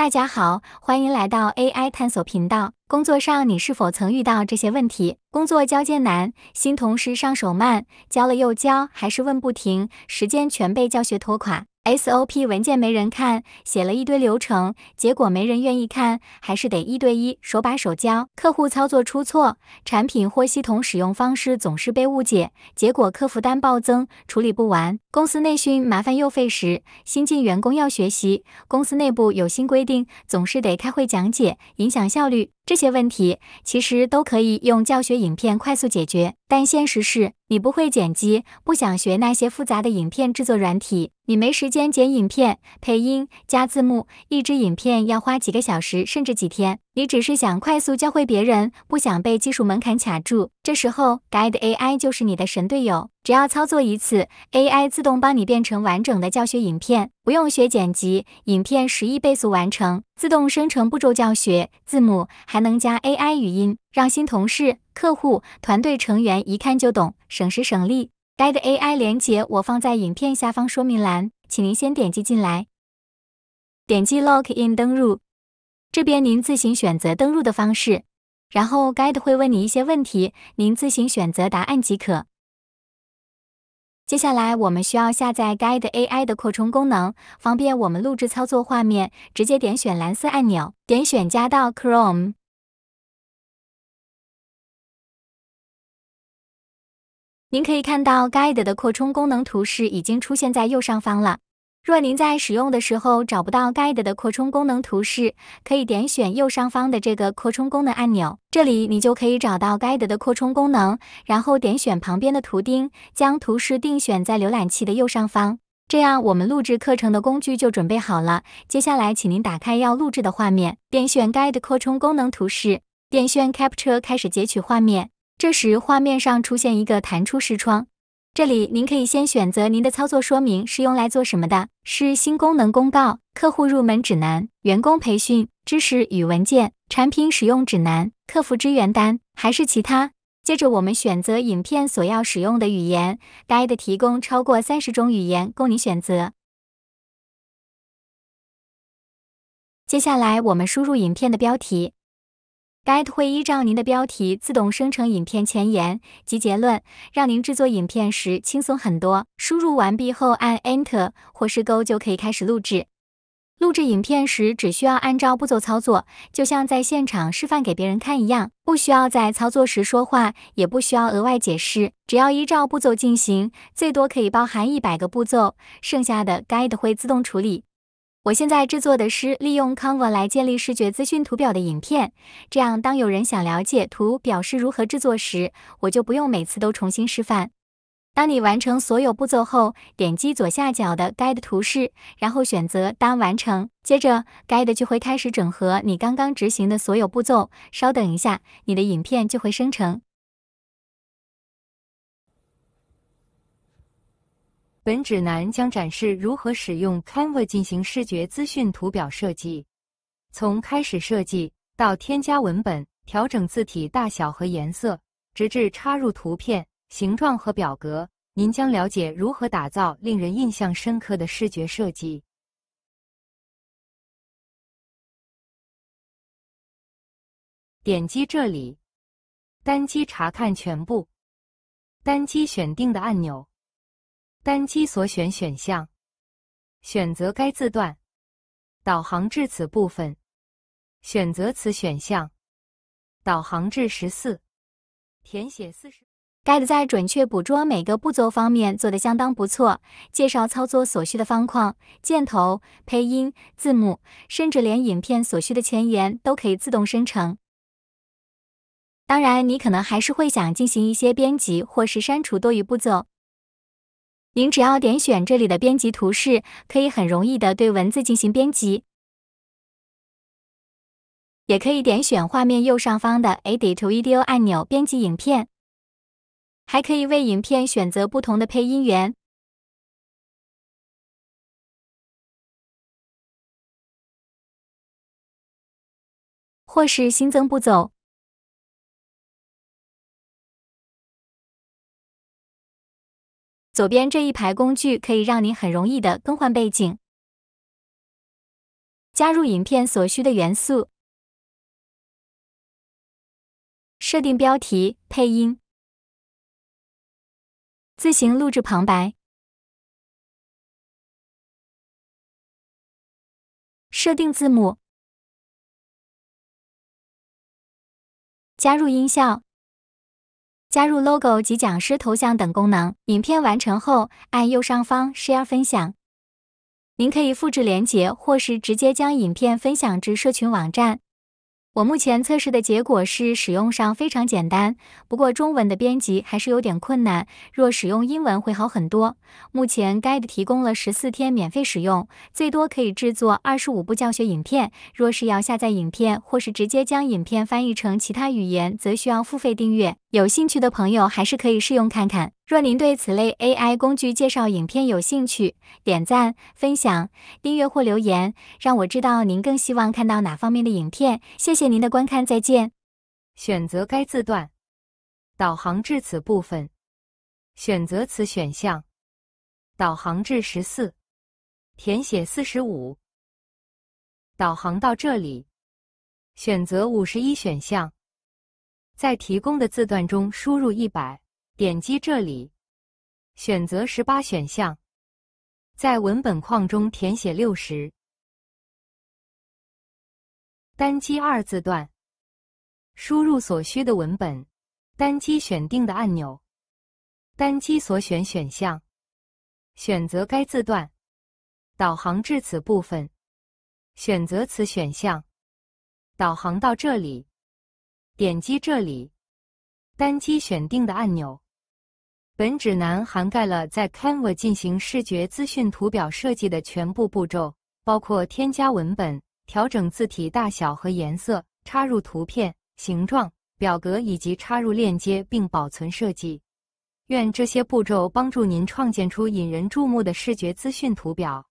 大家好，欢迎来到 AI 探索频道。工作上，你是否曾遇到这些问题？工作交接难，新同事上手慢，教了又教，还是问不停，时间全被教学拖垮。SOP 文件没人看，写了一堆流程，结果没人愿意看，还是得一对一手把手教。客户操作出错，产品或系统使用方式总是被误解，结果客服单暴增，处理不完。公司内训麻烦又费时，新进员工要学习，公司内部有新规定，总是得开会讲解，影响效率。这些问题其实都可以用教学影片快速解决，但现实是，你不会剪辑，不想学那些复杂的影片制作软体，你没时间剪影片、配音、加字幕，一支影片要花几个小时甚至几天。你只是想快速教会别人，不想被技术门槛卡住，这时候 Guide AI 就是你的神队友。只要操作一次，AI 自动帮你变成完整的教学影片，不用学剪辑，影片十亿倍速完成，自动生成步骤教学、字母，还能加 AI 语音，让新同事、客户、团队成员一看就懂，省时省力。Guide AI 连接我放在影片下方说明栏，请您先点击进来，点击 Login 登入。这边您自行选择登录的方式，然后 Guide 会问你一些问题，您自行选择答案即可。接下来我们需要下载 Guide AI 的扩充功能，方便我们录制操作画面，直接点选蓝色按钮，点选加到 Chrome。您可以看到 Guide 的扩充功能图示已经出现在右上方了。若您在使用的时候找不到 Guide 的扩充功能图示，可以点选右上方的这个扩充功能按钮，这里你就可以找到 Guide 的扩充功能，然后点选旁边的图钉，将图示定选在浏览器的右上方。这样，我们录制课程的工具就准备好了。接下来，请您打开要录制的画面，点选 Guide 扩充功能图示，点选 Capture 开始截取画面。这时，画面上出现一个弹出视窗。这里您可以先选择您的操作说明是用来做什么的，是新功能公告、客户入门指南、员工培训知识与文件、产品使用指南、客服支援单，还是其他？接着我们选择影片所要使用的语言，该的提供超过三十种语言供你选择。接下来我们输入影片的标题。Guide 会依照您的标题自动生成影片前言及结论，让您制作影片时轻松很多。输入完毕后按 Enter 或是勾就可以开始录制。录制影片时只需要按照步骤操作，就像在现场示范给别人看一样，不需要在操作时说话，也不需要额外解释，只要依照步骤进行，最多可以包含一百个步骤，剩下的 Guide 会自动处理。我现在制作的是利用 Canva 来建立视觉资讯图表的影片，这样当有人想了解图表是如何制作时，我就不用每次都重新示范。当你完成所有步骤后，点击左下角的 Guide 图示，然后选择当完成。接着 Guide 就会开始整合你刚刚执行的所有步骤，稍等一下，你的影片就会生成。本指南将展示如何使用 Canva 进行视觉资讯图表设计，从开始设计到添加文本、调整字体大小和颜色，直至插入图片、形状和表格。您将了解如何打造令人印象深刻的视觉设计。点击这里，单击查看全部，单击选定的按钮。单击所选选项，选择该字段，导航至此部分，选择此选项，导航至十四，填写四十。盖在准确捕捉每个步骤方面做的相当不错，介绍操作所需的方框、箭头、配音、字幕，甚至连影片所需的前言都可以自动生成。当然，你可能还是会想进行一些编辑或是删除多余步骤。您只要点选这里的编辑图示，可以很容易的对文字进行编辑，也可以点选画面右上方的 Edit o Video 按钮编辑影片，还可以为影片选择不同的配音员。或是新增步骤。左边这一排工具可以让你很容易的更换背景、加入影片所需的元素、设定标题、配音、自行录制旁白、设定字幕、加入音效。加入 logo 及讲师头像等功能，影片完成后按右上方 Share 分享，您可以复制链接或是直接将影片分享至社群网站。我目前测试的结果是使用上非常简单，不过中文的编辑还是有点困难，若使用英文会好很多。目前该的提供了十四天免费使用，最多可以制作二十五部教学影片。若是要下载影片或是直接将影片翻译成其他语言，则需要付费订阅。有兴趣的朋友还是可以试用看看。若您对此类 AI 工具介绍影片有兴趣，点赞、分享、订阅或留言，让我知道您更希望看到哪方面的影片。谢谢您的观看，再见。选择该字段，导航至此部分，选择此选项，导航至十四，填写四十五，导航到这里，选择五十一选项。在提供的字段中输入一百，点击这里，选择十八选项，在文本框中填写六十，单击二字段，输入所需的文本，单击选定的按钮，单击所选选项，选择该字段，导航至此部分，选择此选项，导航到这里。点击这里，单击选定的按钮。本指南涵盖了在 Canva 进行视觉资讯图表设计的全部步骤，包括添加文本、调整字体大小和颜色、插入图片、形状、表格以及插入链接并保存设计。愿这些步骤帮助您创建出引人注目的视觉资讯图表。